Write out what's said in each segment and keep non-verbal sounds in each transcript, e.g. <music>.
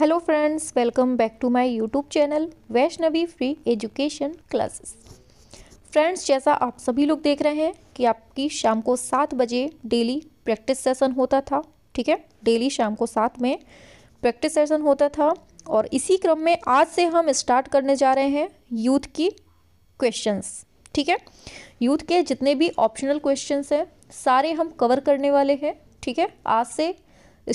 Hello friends welcome back to my YouTube channel Vaishnavi free education classes friends जैसा आप सभी लोग देख रहे हैं कि आपकी शाम को सात बजे डेली प्रैक्टिस सेशन होता था ठीक है डेली शाम को सात में प्रैक्टिस सेशन होता था और इसी क्रम में आज से हम स्टार्ट करने जा रहे हैं यूथ की क्वेश्चंस ठीक है यूथ के जितने भी ऑप्शनल क्वेश्चन हैं सारे हम कवर करने वाले हैं ठीक है आज से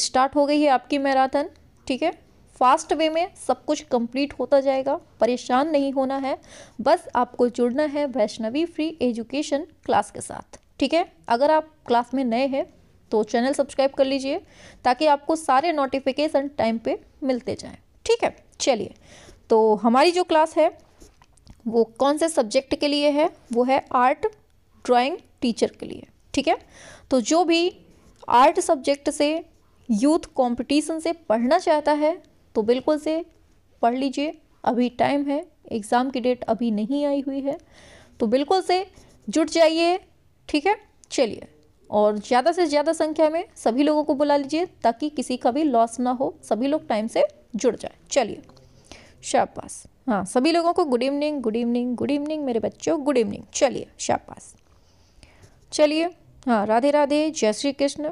स्टार्ट हो गई है आपकी मैराथन ठीक है फास्ट वे में सब कुछ कंप्लीट होता जाएगा परेशान नहीं होना है बस आपको जुड़ना है वैष्णवी फ्री एजुकेशन क्लास के साथ ठीक है अगर आप क्लास में नए हैं तो चैनल सब्सक्राइब कर लीजिए ताकि आपको सारे नोटिफिकेशन टाइम पे मिलते जाएं ठीक है चलिए तो हमारी जो क्लास है वो कौन से सब्जेक्ट के लिए है वो है आर्ट ड्राइंग टीचर के लिए ठीक है तो जो भी आर्ट सब्जेक्ट से यूथ कंपटीशन से पढ़ना चाहता है तो बिल्कुल से पढ़ लीजिए अभी टाइम है एग्ज़ाम की डेट अभी नहीं आई हुई है तो बिल्कुल से जुट जाइए ठीक है चलिए और ज़्यादा से ज़्यादा संख्या में सभी लोगों को बुला लीजिए ताकि किसी का भी लॉस ना हो सभी लोग टाइम से जुड़ जाए चलिए शाबाश हाँ सभी लोगों को good evening good evening good evening मेरे बच्चों गुड इवनिंग चलिए शाबाश चलिए हाँ राधे राधे जय श्री कृष्ण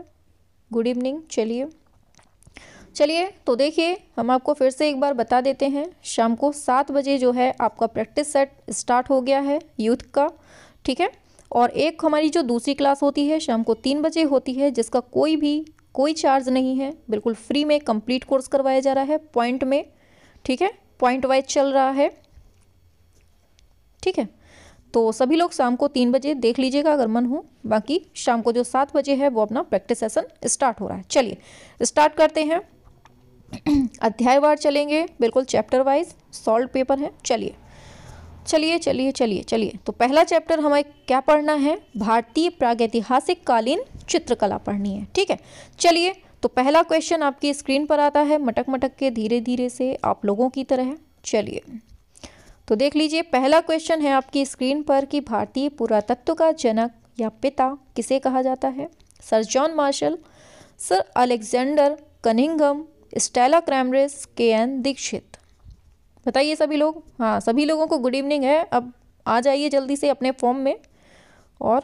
गुड इवनिंग चलिए चलिए तो देखिए हम आपको फिर से एक बार बता देते हैं शाम को सात बजे जो है आपका प्रैक्टिस सेट स्टार्ट हो गया है यूथ का ठीक है और एक हमारी जो दूसरी क्लास होती है शाम को तीन बजे होती है जिसका कोई भी कोई चार्ज नहीं है बिल्कुल फ्री में कंप्लीट कोर्स करवाया जा रहा है पॉइंट में ठीक है पॉइंट वाइज चल रहा है ठीक है तो सभी लोग शाम को तीन बजे देख लीजिएगा अगर मन हो बाकी शाम को जो सात बजे है वो अपना प्रैक्टिस सेशन स्टार्ट हो रहा है चलिए स्टार्ट करते हैं <clears throat> अध्यायवार चलेंगे बिल्कुल चैप्टर वाइज सॉल्व पेपर है चलिए चलिए चलिए चलिए चलिए तो पहला चैप्टर हमें क्या पढ़ना है भारतीय प्रागैतिहासिक कालीन चित्रकला पढ़नी है ठीक है चलिए तो पहला क्वेश्चन आपकी स्क्रीन पर आता है मटक मटक के धीरे धीरे से आप लोगों की तरह चलिए तो देख लीजिए पहला क्वेश्चन है आपकी स्क्रीन पर कि भारतीय पुरातत्व का जनक या पिता किसे कहा जाता है sir John Marshall sir Alexander Cunningham Stella Kramrisch K N Dixit बताइए सभी लोग हाँ सभी लोगों को गुड इवनिंग है अब आ जाइए जल्दी से अपने फॉर्म में और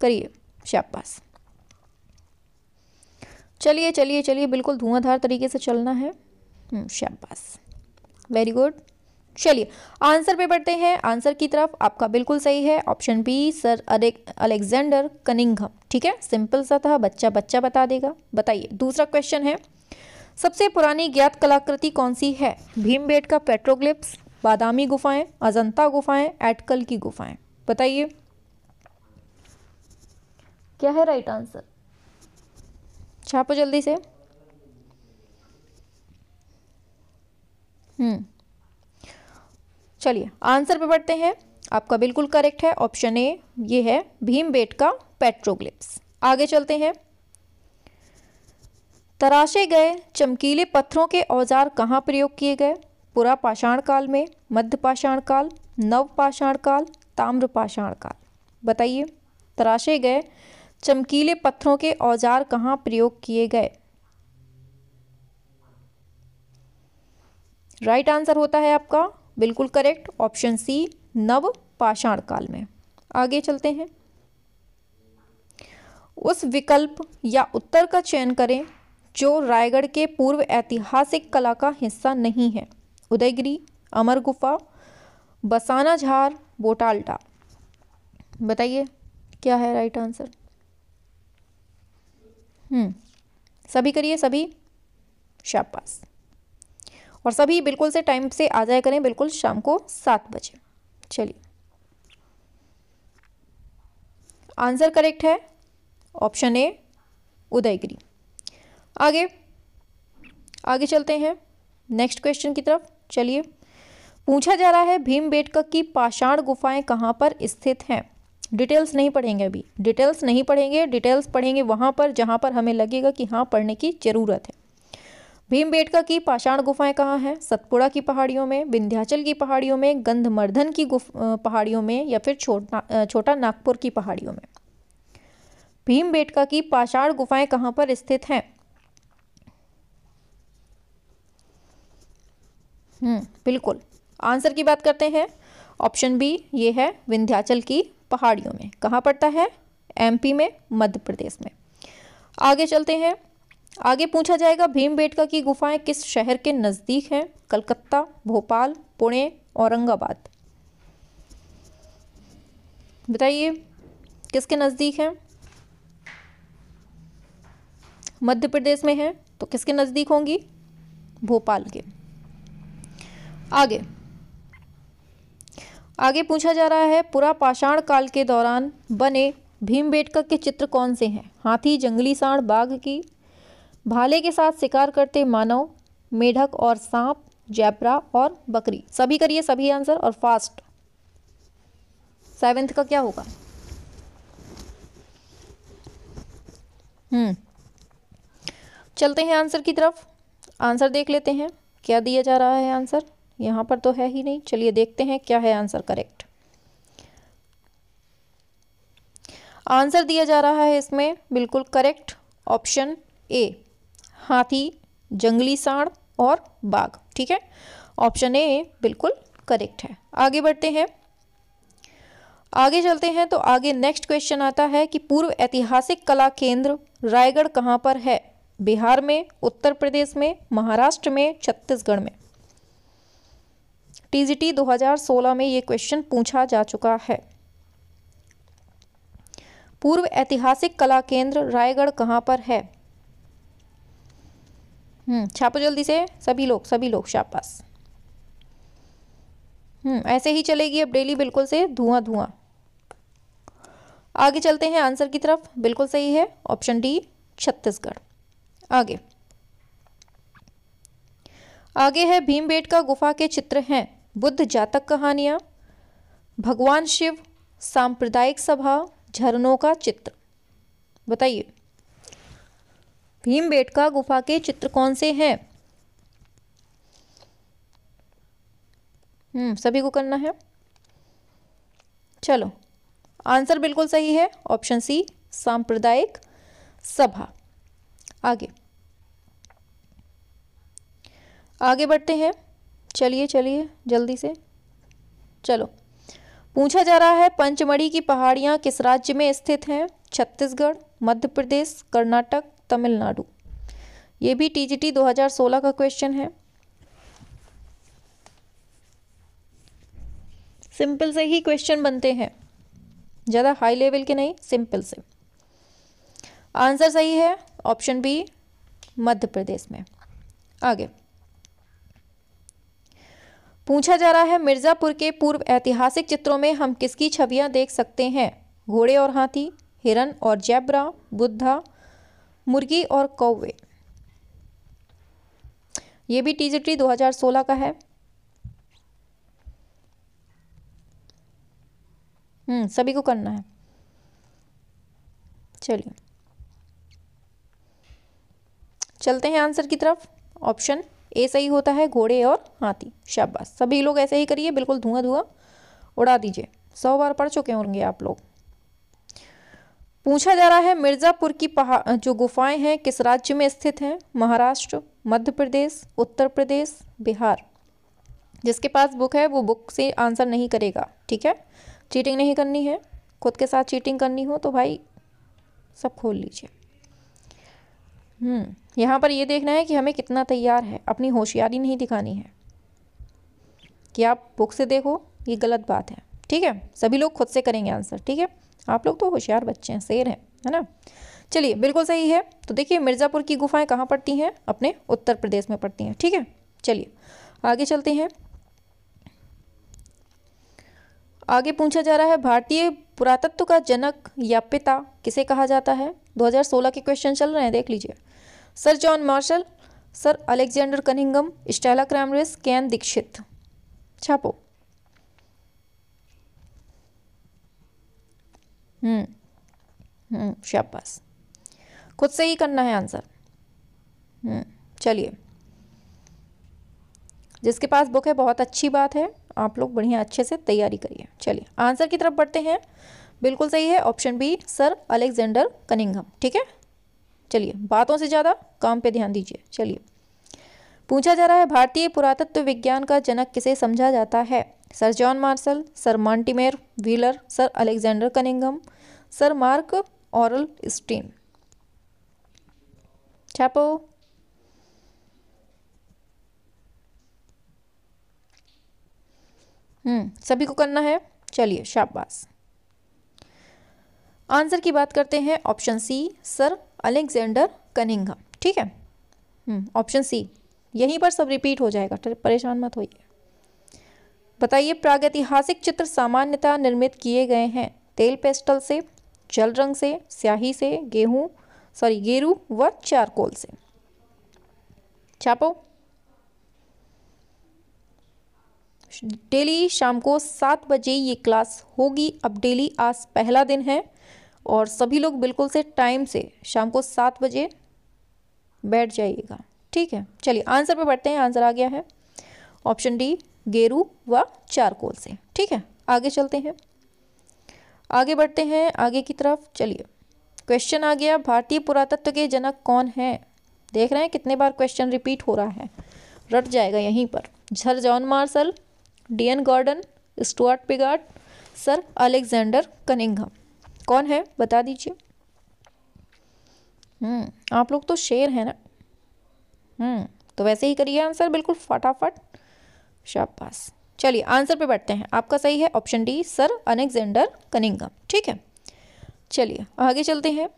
करिए शाबाश चलिए चलिए चलिए बिल्कुल धुआंधार तरीके से चलना है हम्म, शाबाश वेरी गुड चलिए आंसर पे बढ़ते हैं आंसर की तरफ आपका बिल्कुल सही है option B sir Alexander Cunningham ठीक है सिंपल सा था बच्चा बच्चा बता देगा बताइए दूसरा क्वेश्चन है सबसे पुरानी ज्ञात कलाकृति कौन सी है भीमबेट का पेट्रोग्लिप्स बादामी गुफाएं अजंता गुफाएं एटकल की गुफाएं बताइए क्या है राइट आंसर छापो जल्दी से हम्म चलिए आंसर पे बढ़ते हैं आपका बिल्कुल करेक्ट है ऑप्शन ए ये है बेट का पेट्रोग्लिप्स आगे चलते हैं तराशे गए चमकीले पत्थरों के औजार कहाँ प्रयोग किए गए पुरा पाषाण काल में मध्य पाषाण काल नव पाषाण काल ताम्र पाषाण काल बताइए तराशे गए चमकीले पत्थरों के औजार कहाँ प्रयोग किए गए राइट आंसर होता है आपका बिल्कुल करेक्ट ऑप्शन सी नव पाषाण काल में आगे चलते हैं उस विकल्प या उत्तर का चयन करें जो रायगढ़ के पूर्व ऐतिहासिक कला का हिस्सा नहीं है उदयगिरी अमर गुफा बसाना झार बोटाल्टा बताइए क्या है राइट आंसर हम्म सभी करिए सभी शाबाश और सभी बिल्कुल से टाइम से आ जाया करें बिल्कुल शाम को सात बजे चलिए आंसर करेक्ट है ऑप्शन ए उदयगिरी आगे आगे चलते हैं नेक्स्ट क्वेश्चन की तरफ चलिए पूछा जा रहा है भीमबेटका की पाषाण गुफाएं कहाँ पर स्थित हैं डिटेल्स नहीं पढ़ेंगे अभी डिटेल्स नहीं पढ़ेंगे डिटेल्स पढ़ेंगे वहाँ पर जहाँ पर हमें लगेगा कि हाँ पढ़ने की ज़रूरत है भीमबेटका की पाषाण गुफाएं कहाँ हैं सतपुड़ा की पहाड़ियों में विंध्याचल की पहाड़ियों में गंधमर्धन की गुफ पहाड़ियों में या फिर छोटा छोटा नागपुर की पहाड़ियों में भीमबेटका की पाषाण गुफाएं कहाँ पर स्थित हैं हम्म बिल्कुल आंसर की बात करते हैं ऑप्शन बी ये है विंध्याचल की पहाड़ियों में कहाँ पड़ता है एमपी में मध्य प्रदेश में आगे चलते हैं आगे पूछा जाएगा भीमबेटका की गुफाएं किस शहर के नज़दीक हैं कलकत्ता भोपाल पुणे औरंगाबाद बताइए किसके नज़दीक हैं मध्य प्रदेश में है तो किसके नज़दीक होंगी भोपाल के आगे आगे पूछा जा रहा है पूरा पाषाण काल के दौरान बने भीमबेटका के चित्र कौन से हैं हाथी जंगली सांड बाघ की भाले के साथ शिकार करते मानव मेढक और सांप जैपरा और बकरी सभी करिए सभी आंसर और फास्ट सेवेंथ का क्या होगा हम्म चलते हैं आंसर की तरफ आंसर देख लेते हैं क्या दिया जा रहा है आंसर यहां पर तो है ही नहीं चलिए देखते हैं क्या है आंसर करेक्ट आंसर दिया जा रहा है इसमें बिल्कुल करेक्ट ऑप्शन ए हाथी जंगली सांड और बाघ ठीक है ऑप्शन ए बिल्कुल करेक्ट है आगे बढ़ते हैं आगे चलते हैं तो आगे नेक्स्ट क्वेश्चन आता है कि पूर्व ऐतिहासिक कला केंद्र रायगढ़ कहाँ पर है बिहार में उत्तर प्रदेश में महाराष्ट्र में छत्तीसगढ़ में टीजीटी 2016 में ये क्वेश्चन पूछा जा चुका है पूर्व ऐतिहासिक कला केंद्र रायगढ़ कहाँ पर है हम्म, छापो जल्दी से सभी लोग सभी लोग हम्म ऐसे ही चलेगी अब डेली बिल्कुल से धुआं धुआं आगे चलते हैं आंसर की तरफ बिल्कुल सही है ऑप्शन डी छत्तीसगढ़ आगे आगे है भीमबेट का गुफा के चित्र हैं बुद्ध जातक कहानियां भगवान शिव सांप्रदायिक सभा झरनों का चित्र बताइए भीमबेटका गुफा के चित्र कौन से हैं हम्म, सभी को करना है चलो आंसर बिल्कुल सही है ऑप्शन सी सांप्रदायिक सभा आगे आगे बढ़ते हैं चलिए चलिए जल्दी से चलो पूछा जा रहा है पंचमढ़ी की पहाड़ियां किस राज्य में स्थित हैं छत्तीसगढ़ मध्य प्रदेश कर्नाटक तमिलनाडु ये भी टीजीटी 2016 का क्वेश्चन है सिंपल से ही क्वेश्चन बनते हैं ज़्यादा हाई लेवल के नहीं सिंपल से आंसर सही है ऑप्शन बी मध्य प्रदेश में आगे पूछा जा रहा है मिर्ज़ापुर के पूर्व ऐतिहासिक चित्रों में हम किसकी छवियां देख सकते हैं घोड़े और हाथी हिरन और जैबरा बुद्धा मुर्गी और कौवे ये भी टीजीटी 2016 का है हम्म सभी को करना है चलिए चलते हैं आंसर की तरफ ऑप्शन ए सही होता है घोड़े और हाथी शाबाश सभी लोग ऐसे ही करिए बिल्कुल धुआं धुआं उड़ा दीजिए सौ बार पढ़ चुके होंगे आप लोग पूछा जा रहा है मिर्ज़ापुर की जो गुफाएं हैं किस राज्य में स्थित हैं महाराष्ट्र मध्य प्रदेश उत्तर प्रदेश बिहार जिसके पास बुक है वो बुक से आंसर नहीं करेगा ठीक है चीटिंग नहीं करनी है खुद के साथ चीटिंग करनी हो तो भाई सब खोल लीजिए हम्म यहाँ पर ये देखना है कि हमें कितना तैयार है अपनी होशियारी नहीं दिखानी है कि आप बुक से देखो ये गलत बात है ठीक है सभी लोग खुद से करेंगे आंसर ठीक है आप लोग तो होशियार बच्चे हैं शेर हैं है ना चलिए बिल्कुल सही है तो देखिए मिर्ज़ापुर की गुफाएं कहाँ पड़ती हैं अपने उत्तर प्रदेश में पड़ती हैं ठीक है चलिए आगे चलते हैं आगे पूछा जा रहा है भारतीय पुरातत्व का जनक या पिता किसे कहा जाता है 2016 के क्वेश्चन चल रहे हैं देख लीजिए sir John Marshall sir Alexander Cunningham Stella Kramrisch K N Dikshit छापो हम्म, हम्म, शाबाश खुद से ही करना है आंसर हम्म, चलिए जिसके पास बुक है बहुत अच्छी बात है आप लोग बढ़िया अच्छे से तैयारी करिए चलिए आंसर की तरफ बढ़ते हैं बिल्कुल सही है option B sir Alexander Cunningham ठीक है चलिए बातों से ज़्यादा काम पे ध्यान दीजिए चलिए पूछा जा रहा है भारतीय पुरातत्व विज्ञान का जनक किसे समझा जाता है sir John Marshall sir Mortimer Wheeler sir Alexander Cunningham sir Mark Aurel Stein छापो हम्म सभी को करना है चलिए शाबाश आंसर की बात करते हैं option C sir Alexander Cunningham ठीक है हम्म, ऑप्शन सी यहीं पर सब रिपीट हो जाएगा परेशान मत होइए बताइए प्रागैतिहासिक चित्र सामान्यतः निर्मित किए गए हैं तेल पेस्टल से जल रंग से स्याही से गेहूं सॉरी गेरू व चारकोल से छापो डेली शाम को सात बजे ये क्लास होगी अब डेली आज पहला दिन है और सभी लोग बिल्कुल से टाइम से शाम को सात बजे बैठ जाइएगा ठीक है चलिए आंसर पे बढ़ते हैं आंसर आ गया है ऑप्शन डी गेरू व चारकोल से ठीक है आगे चलते हैं आगे बढ़ते हैं आगे की तरफ चलिए क्वेश्चन आ गया भारतीय पुरातत्व के जनक कौन है देख रहे हैं कितने बार क्वेश्चन रिपीट हो रहा है रट जाएगा यहीं पर sir John Marshall D N Gordon Stuart Piggott sir Alexander Cunningham कौन है बता दीजिए हम्म, आप लोग तो शेर हैं ना हम्म तो वैसे ही करिए आंसर बिल्कुल फटाफट शाबाश चलिए आंसर पे बैठते हैं आपका सही है option D sir Alexander Cunningham ठीक है चलिए आगे चलते हैं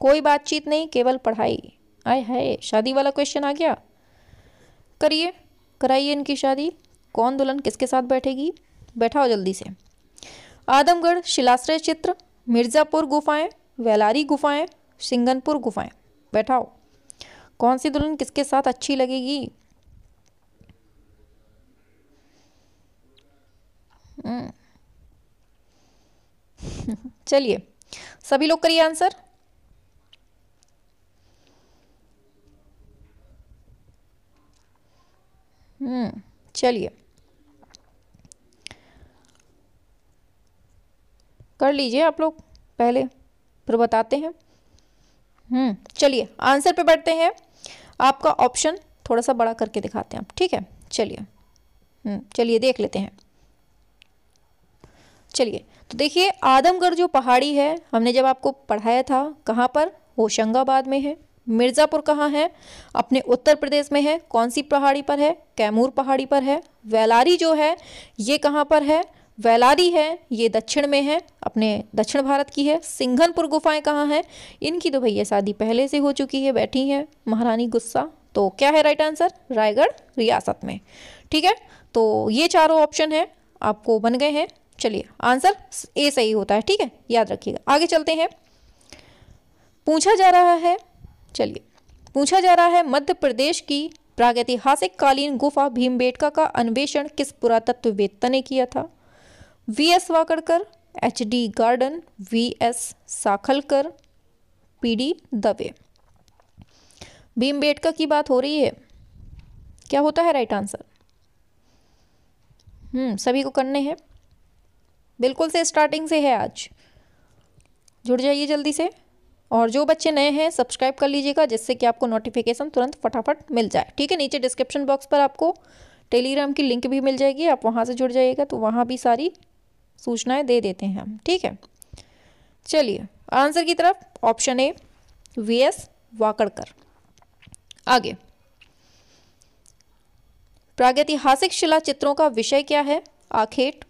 कोई बातचीत नहीं केवल पढ़ाई आय हाय शादी वाला क्वेश्चन आ गया करिए कराइए इनकी शादी कौन दुल्हन किसके साथ बैठेगी बैठाओ जल्दी से आदमगढ़ शिलाश्रय चित्र मिर्ज़ापुर गुफाएं वेलारी गुफाएं सिंगनपुर गुफाएं बैठाओ कौन सी दुल्हन किसके साथ अच्छी लगेगी <laughs> चलिए सभी लोग करिए आंसर हम्म चलिए कर लीजिए आप लोग पहले फिर बताते हैं हम्म चलिए आंसर पे बढ़ते हैं आपका ऑप्शन थोड़ा सा बड़ा करके दिखाते हैं आप ठीक है चलिए हम्म, चलिए देख लेते हैं चलिए तो देखिए आदमगढ़ जो पहाड़ी है हमने जब आपको पढ़ाया था कहाँ पर होशंगाबाद में है मिर्ज़ापुर कहाँ है अपने उत्तर प्रदेश में है कौन सी पहाड़ी पर है कैमूर पहाड़ी पर है वेलारी जो है ये कहाँ पर है वेलारी है ये दक्षिण में है अपने दक्षिण भारत की है सिंघनपुर गुफाएं कहाँ हैं इनकी तो भैया शादी पहले से हो चुकी है बैठी हैं महारानी गुस्सा तो क्या है राइट आंसर रायगढ़ रियासत में ठीक है तो ये चारों ऑप्शन हैं आपको बन गए हैं चलिए आंसर ए सही होता है ठीक है याद रखिएगा आगे चलते हैं पूछा जा रहा है चलिए पूछा जा रहा है मध्य प्रदेश की प्रागैतिहासिक कालीन गुफा भीमबेटका का अन्वेषण किस पुरातत्ववेत्ता ने किया था V S Wakankar H D Gordon V S Sakhalkar P D Dave Bhimbetka की बात हो रही है क्या होता है राइट आंसर हम्म सभी को करने हैं बिल्कुल से स्टार्टिंग से है आज जुड़ जाइए जल्दी से और जो बच्चे नए हैं सब्सक्राइब कर लीजिएगा जिससे कि आपको नोटिफिकेशन तुरंत फटाफट मिल जाए ठीक है नीचे डिस्क्रिप्शन बॉक्स पर आपको टेलीग्राम की लिंक भी मिल जाएगी आप वहाँ से जुड़ जाइएगा तो वहाँ भी सारी सूचनाएँ दे देते हैं हम ठीक है चलिए आंसर की तरफ option A V S Wakankar आगे प्रागैतिहासिक शिला चित्रों का विषय क्या है आखेट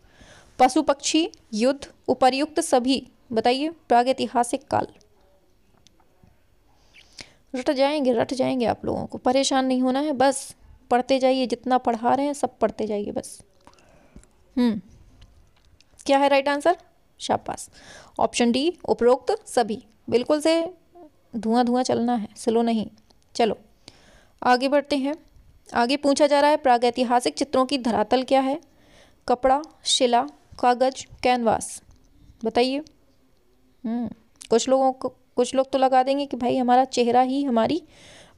पशु पक्षी युद्ध उपर्युक्त सभी बताइए प्रागैतिहासिक काल रट जाएंगे रट जाएंगे आप लोगों को परेशान नहीं होना है बस पढ़ते जाइए जितना पढ़ा रहे हैं सब पढ़ते जाइए बस हम्म। क्या है राइट आंसर शाबाश ऑप्शन डी उपरोक्त सभी बिल्कुल से धुआं धुआं चलना है स्लो नहीं चलो आगे बढ़ते हैं आगे पूछा जा रहा है प्रागैतिहासिक चित्रों की धरातल क्या है कपड़ा शिला कागज कैनवास बताइए हम्म, कुछ लोगों को कुछ लोग तो लगा देंगे कि भाई हमारा चेहरा ही हमारी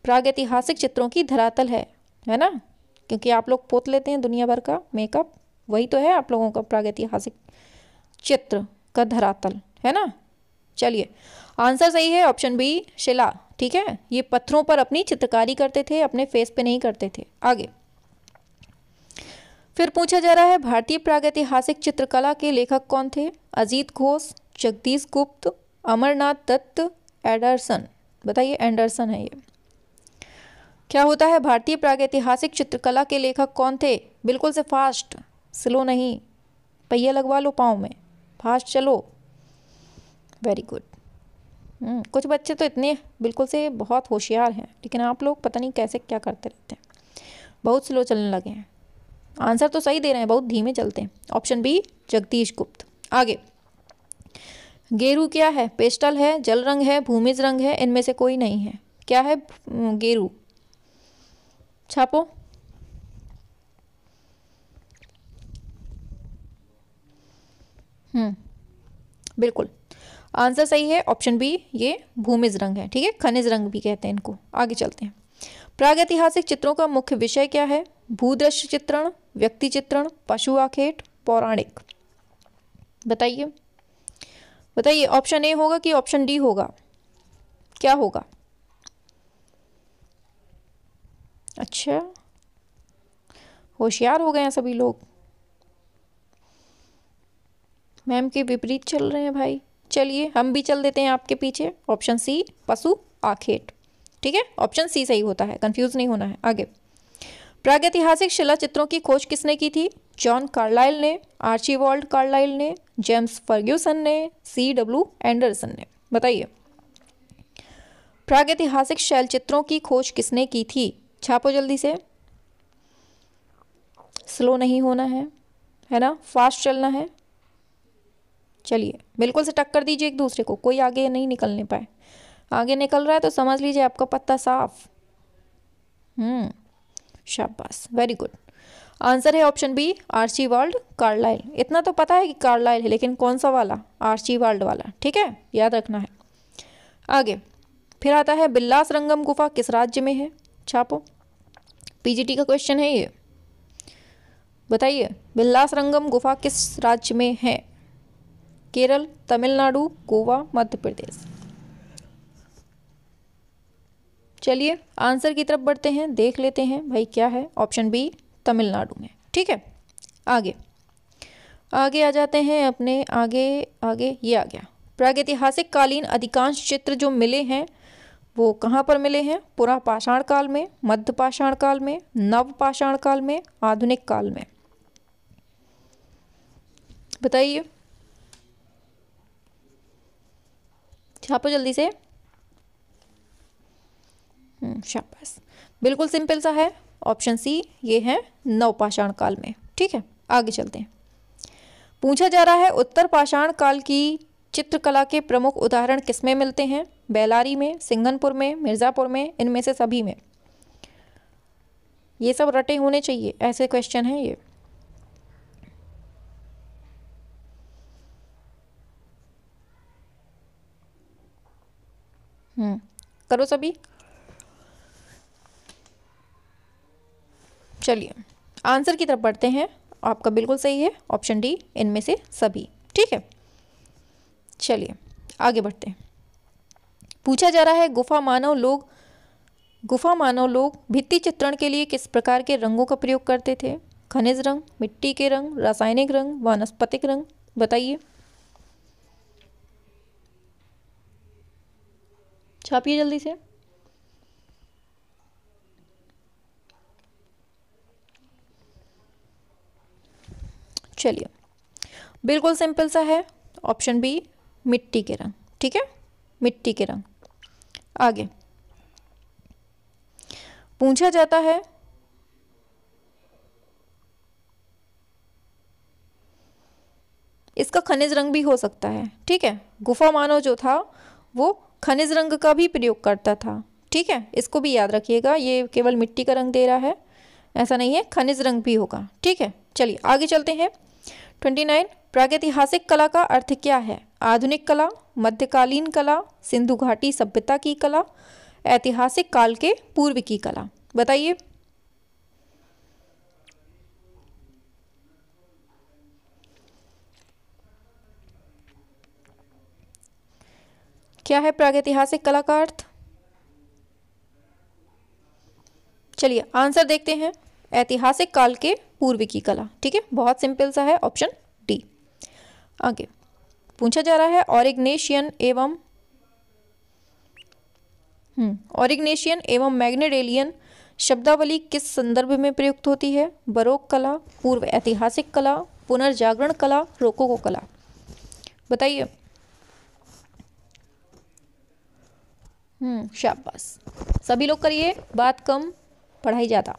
प्रागैतिहासिक चित्रों की धरातल है है ना क्योंकि आप लोग पोत लेते हैं दुनिया भर का मेकअप वही तो है आप लोगों का प्रागैतिहासिक चित्र का धरातल है ना चलिए आंसर सही है ऑप्शन बी शिला ठीक है ये पत्थरों पर अपनी चित्रकारी करते थे अपने फेस पे नहीं करते थे आगे फिर पूछा जा रहा है भारतीय प्रागैतिहासिक चित्रकला के लेखक कौन थे अजीत घोष जगदीश गुप्त अमरनाथ दत्त एडरसन बताइए एंडरसन है ये क्या होता है भारतीय प्रागैतिहासिक चित्रकला के लेखक कौन थे बिल्कुल से फास्ट स्लो नहीं पहिया लगवा लो पाँव में फास्ट चलो वेरी गुड हम्म, कुछ बच्चे तो इतने बिल्कुल से बहुत होशियार हैं लेकिन आप लोग पता नहीं कैसे क्या करते रहते हैं बहुत स्लो चलने लगे हैं आंसर तो सही दे रहे हैं बहुत धीमे चलते हैं ऑप्शन बी जगदीश गुप्त आगे गेरू क्या है पेस्टल है जल रंग है भूमिज रंग है इनमें से कोई नहीं है क्या है गेरू छापो हम्म बिल्कुल आंसर सही है ऑप्शन बी ये भूमिज रंग है ठीक है खनिज रंग भी कहते हैं इनको आगे चलते हैं प्रागैतिहासिक चित्रों का मुख्य विषय क्या है भूदृश्य चित्रण व्यक्ति चित्रण पशु आखेट पौराणिक बताइए बताइए ऑप्शन ए होगा कि ऑप्शन डी होगा क्या होगा अच्छा होशियार हो गए हैं सभी लोग मैम के विपरीत चल रहे हैं भाई चलिए हम भी चल देते हैं आपके पीछे ऑप्शन सी पशु आखेट ठीक है ऑप्शन सी सही होता है कंफ्यूज नहीं होना है आगे प्रागैतिहासिक चित्रों की खोज किसने की थी जॉन कार्लाइल ने आर्ची वॉल्ड कार्लाइल ने जेम्स फर्ग्यूसन ने सी डब्ल्यू एंडरसन ने बताइए प्रागैतिहासिक शैलचित्रों की खोज किसने की थी छापो जल्दी से स्लो नहीं होना है है ना फास्ट चलना है चलिए बिल्कुल से टक्कर दीजिए एक दूसरे को कोई आगे नहीं निकलने पाए आगे निकल रहा है तो समझ लीजिए आपका पत्ता साफ हम्म शाबाश वेरी गुड आंसर है option B Archibald Carlyle इतना तो पता है कि कार्लाइल है लेकिन कौन सा वाला आर्ची वर्ल्ड वाला ठीक है याद रखना है आगे फिर आता है बिल्लास रंगम गुफा किस राज्य में है छापो पीजीटी का क्वेश्चन है ये बताइए बिल्लास रंगम गुफा किस राज्य में है केरल तमिलनाडु गोवा मध्य प्रदेश चलिए आंसर की तरफ बढ़ते हैं देख लेते हैं भाई क्या है ऑप्शन बी तमिलनाडु में ठीक है आगे आगे आ जाते हैं अपने आगे आगे ये आ गया प्रागैतिहासिक कालीन अधिकांश चित्र जो मिले हैं वो कहाँ पर मिले हैं पुरा पाषाण काल में मध्य पाषाण काल में नव पाषाण काल में आधुनिक काल में बताइए छापो जल्दी से हम्म, शाबाश बिल्कुल सिंपल सा है ऑप्शन सी ये है नवपाषाण काल में ठीक है आगे चलते हैं पूछा जा रहा है उत्तर पाषाण काल की चित्रकला के प्रमुख उदाहरण किसमें मिलते हैं बेलारी में सिंघनपुर में मिर्ज़ापुर में इनमें से सभी में ये सब रटे होने चाहिए ऐसे क्वेश्चन हैं ये हम्म, करो सभी चलिए आंसर की तरफ बढ़ते हैं आपका बिल्कुल सही है ऑप्शन डी इनमें से सभी ठीक है चलिए आगे बढ़ते हैं पूछा जा रहा है गुफा मानव लोग गुफा मानव लोग भित्ति चित्रण के लिए किस प्रकार के रंगों का प्रयोग करते थे खनिज रंग मिट्टी के रंग रासायनिक रंग वनस्पतिक रंग बताइए छापिए जल्दी से चलिए बिल्कुल सिंपल सा है ऑप्शन बी मिट्टी के रंग ठीक है मिट्टी के रंग आगे पूछा जाता है इसका खनिज रंग भी हो सकता है ठीक है गुफा मानव जो था वो खनिज रंग का भी प्रयोग करता था ठीक है इसको भी याद रखिएगा ये केवल मिट्टी का रंग दे रहा है ऐसा नहीं है खनिज रंग भी होगा ठीक है चलिए आगे चलते हैं ट्वेंटी नाइन प्रागैतिहासिक कला का अर्थ क्या है आधुनिक कला मध्यकालीन कला सिंधु घाटी सभ्यता की कला ऐतिहासिक काल के पूर्व की कला बताइए क्या है प्रागैतिहासिक कला का अर्थ चलिए आंसर देखते हैं ऐतिहासिक काल के पूर्व की कला ठीक है बहुत सिंपल सा है ऑप्शन डी आगे पूछा जा रहा है ऑरिग्नेशियन एवं हम्म, ऑरिग्नेशियन एवं मैग्नेडेलियन शब्दावली किस संदर्भ में प्रयुक्त होती है बरोक कला पूर्व ऐतिहासिक कला पुनर्जागरण कला रोकोको कला बताइए हम्म शाबाश सभी लोग करिए बात कम पढ़ाई ज़्यादा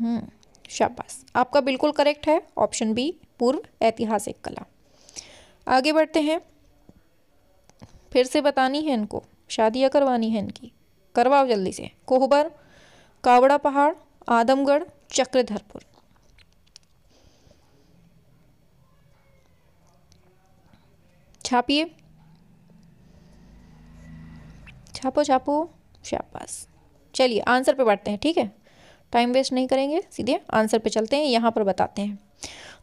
हम्म, शाबाश आपका बिल्कुल करेक्ट है ऑप्शन बी पूर्व ऐतिहासिक कला आगे बढ़ते हैं फिर से बतानी है इनको शादियाँ करवानी है इनकी करवाओ जल्दी से कोहबर कावड़ा पहाड़ आदमगढ़ चक्रधरपुर छापिए छापो छापो शाबाश चलिए आंसर पे बढ़ते हैं ठीक है टाइम वेस्ट नहीं करेंगे सीधे आंसर पे चलते हैं यहाँ पर बताते हैं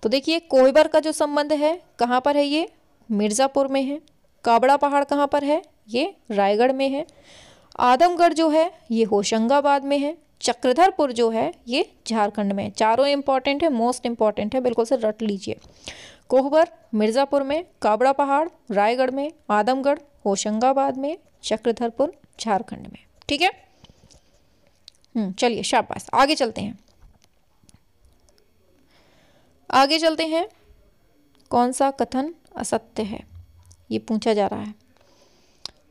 तो देखिए कोहबर का जो संबंध है कहाँ पर है ये मिर्ज़ापुर में है काबड़ा पहाड़ कहाँ पर है ये रायगढ़ में है आदमगढ़ जो है ये होशंगाबाद में है चक्रधरपुर जो है ये झारखंड में है चारों इम्पॉर्टेंट है मोस्ट इंपॉर्टेंट है बिल्कुल से रट लीजिए कोहबर मिर्ज़ापुर में काबड़ा पहाड़ रायगढ़ में आदमगढ़ होशंगाबाद में चक्रधरपुर झारखंड में ठीक है हम्म, चलिए शाबाश आगे चलते हैं आगे चलते हैं कौन सा कथन असत्य है ये पूछा जा रहा है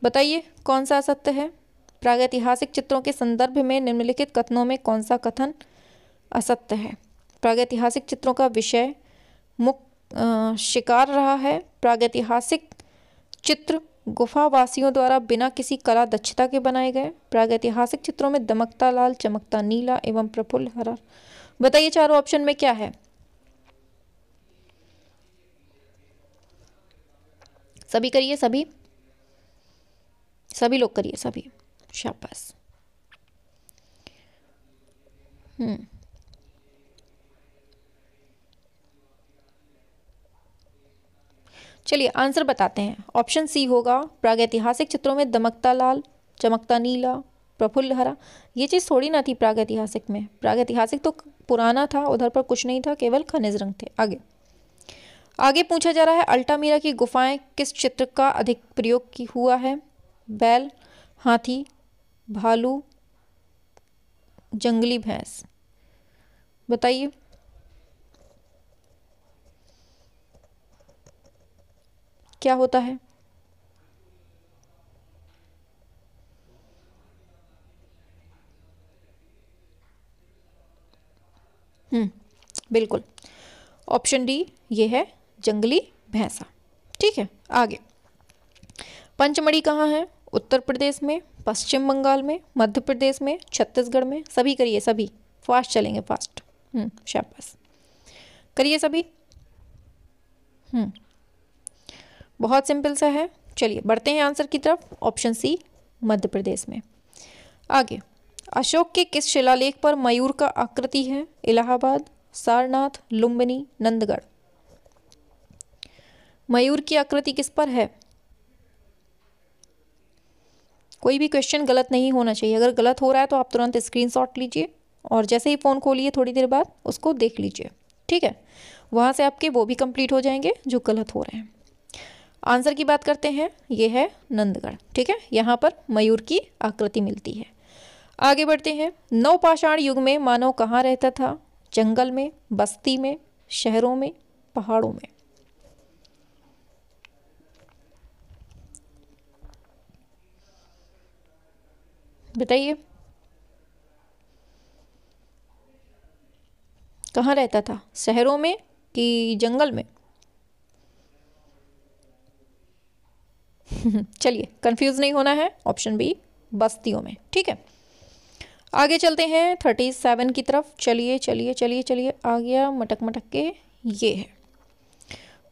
बताइए कौन सा असत्य है प्रागैतिहासिक चित्रों के संदर्भ में निम्नलिखित कथनों में कौन सा कथन असत्य है प्रागैतिहासिक चित्रों का विषय मुख शिकार रहा है प्रागैतिहासिक चित्र गुफावासियों द्वारा बिना किसी कला दक्षता के बनाए गए प्रागैतिहासिक चित्रों में दमकता लाल चमकता नीला एवं प्रफुल्ल हरा बताइए चारों ऑप्शन में क्या है सभी करिए सभी सभी लोग करिए सभी शाबाश हम्म चलिए आंसर बताते हैं ऑप्शन सी होगा प्रागैतिहासिक चित्रों में दमकता लाल चमकता नीला प्रफुल्ल हरा ये चीज़ थोड़ी ना थी प्रागैतिहासिक में प्रागैतिहासिक तो पुराना था उधर पर कुछ नहीं था केवल खनिज रंग थे आगे आगे पूछा जा रहा है अल्टामीरा की गुफाएं किस चित्र का अधिक प्रयोग की हुआ है बैल हाथी भालू जंगली भैंस बताइए क्या होता है हम्म, बिल्कुल ऑप्शन डी ये है जंगली भैंसा ठीक है आगे पंचमढ़ी कहाँ है उत्तर प्रदेश में पश्चिम बंगाल में मध्य प्रदेश में छत्तीसगढ़ में सभी करिए सभी फास्ट चलेंगे फास्ट हम्म, शाबाश करिए सभी हम्म बहुत सिंपल सा है चलिए बढ़ते हैं आंसर की तरफ ऑप्शन सी मध्य प्रदेश में आगे अशोक के किस शिलालेख पर मयूर का आकृति है इलाहाबाद सारनाथ लुम्बिनी नंदगढ़ मयूर की आकृति किस पर है कोई भी क्वेश्चन गलत नहीं होना चाहिए अगर गलत हो रहा है तो आप तुरंत स्क्रीनशॉट लीजिए और जैसे ही फ़ोन खोलिए थोड़ी देर बाद उसको देख लीजिए ठीक है वहाँ से आपके वो भी कंप्लीट हो जाएंगे जो गलत हो रहे हैं आंसर की बात करते हैं ये है नंदगढ़ ठीक है यहाँ पर मयूर की आकृति मिलती है आगे बढ़ते हैं नवपाषाण युग में मानव कहाँ रहता था जंगल में बस्ती में शहरों में पहाड़ों में बताइए कहाँ रहता था शहरों में कि जंगल में <laughs> चलिए कंफ्यूज नहीं होना है ऑप्शन बी बस्तियों में ठीक है आगे चलते हैं थर्टी सेवन की तरफ चलिए चलिए चलिए चलिए आ गया मटक मटक के ये है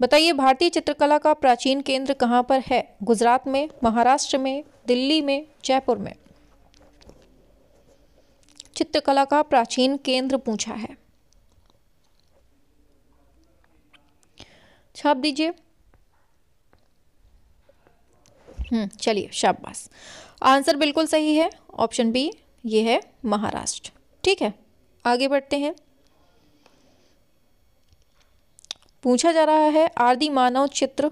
बताइए भारतीय चित्रकला का प्राचीन केंद्र कहाँ पर है गुजरात में महाराष्ट्र में दिल्ली में जयपुर में चित्रकला का प्राचीन केंद्र पूछा है छाप दीजिए हम्म, चलिए शाबाश आंसर बिल्कुल सही है ऑप्शन बी ये है महाराष्ट्र ठीक है आगे बढ़ते हैं पूछा जा रहा है आदि मानव चित्र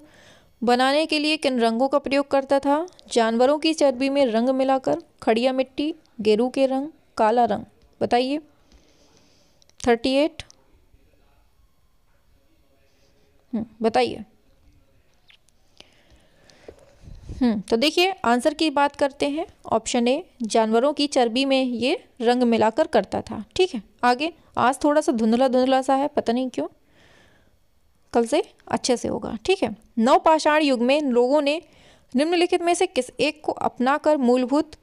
बनाने के लिए किन रंगों का प्रयोग करता था जानवरों की चर्बी में रंग मिलाकर खड़िया मिट्टी गेरू के रंग काला रंग बताइए थर्टी एट हम्म, बताइए हम्म, तो देखिए आंसर की बात करते हैं ऑप्शन ए जानवरों की चर्बी में ये रंग मिलाकर करता था ठीक है आगे आज थोड़ा सा धुंधला धुंधला सा है पता नहीं क्यों कल से अच्छे से होगा ठीक है नवपाषाण युग में लोगों ने निम्नलिखित में से किस एक को अपनाकर मूलभूत